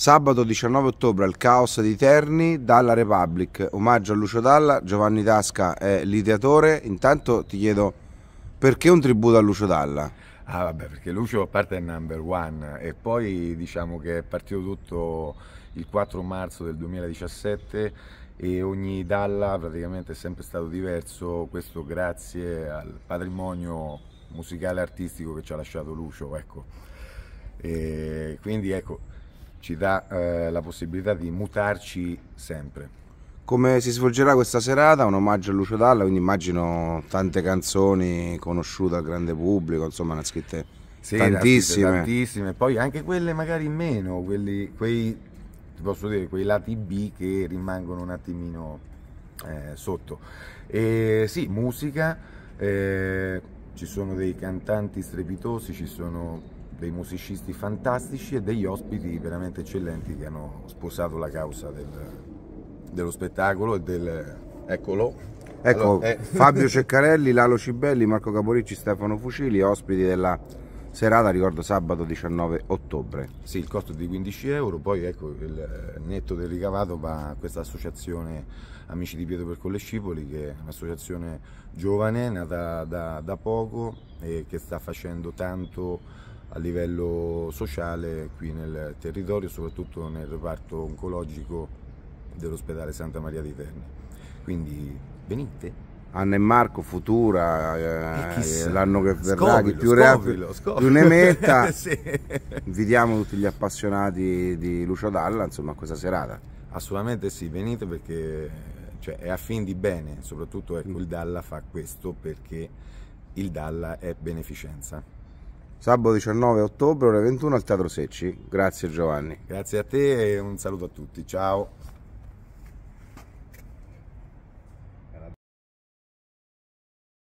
Sabato 19 ottobre al Caos di Terni, Dalla Republic, omaggio a Lucio Dalla, Giovanni Tasca è l'ideatore. Intanto ti chiedo perché un tributo a Lucio Dalla? Ah vabbè, perché Lucio a parte è number one e poi diciamo che è partito tutto il 4 marzo del 2017 e ogni Dalla praticamente è sempre stato diverso, questo grazie al patrimonio musicale e artistico che ci ha lasciato Lucio, ecco. E quindi ecco ci dà eh, la possibilità di mutarci sempre. Come si svolgerà questa serata? Un omaggio a Lucio Dalla, quindi immagino tante canzoni conosciute al grande pubblico, insomma ne ha scritte sì, tantissime. tantissime. Poi anche quelle magari meno, quelli, quei, dire, quei lati B che rimangono un attimino eh, sotto. E, sì, musica, eh, ci sono dei cantanti strepitosi, ci sono dei musicisti fantastici e degli ospiti veramente eccellenti che hanno sposato la causa del, dello spettacolo e del... eccolo. Ecco, allora, eh. Fabio Ceccarelli, Lalo Cibelli, Marco Caporicci, Stefano Fucili, ospiti della serata, ricordo sabato 19 ottobre. Sì, il costo è di 15 euro, poi ecco il netto del ricavato va a questa associazione Amici di Pietro per Colle Scipoli, che è un'associazione giovane, nata da, da poco e che sta facendo tanto a livello sociale qui nel territorio, soprattutto nel reparto oncologico dell'ospedale Santa Maria di Terni. Quindi venite. Anna e Marco, futura, eh, l'anno che verrà, scovilo, chi più, scovilo, reato, più ne metta. sì. Invitiamo tutti gli appassionati di Lucio Dalla insomma, a questa serata. Assolutamente sì, venite perché cioè, è a fin di bene, soprattutto ecco, mm. il Dalla fa questo perché il Dalla è beneficenza. Sabato 19 ottobre, ore 21 al Teatro Secci. Grazie Giovanni. Grazie a te e un saluto a tutti. Ciao.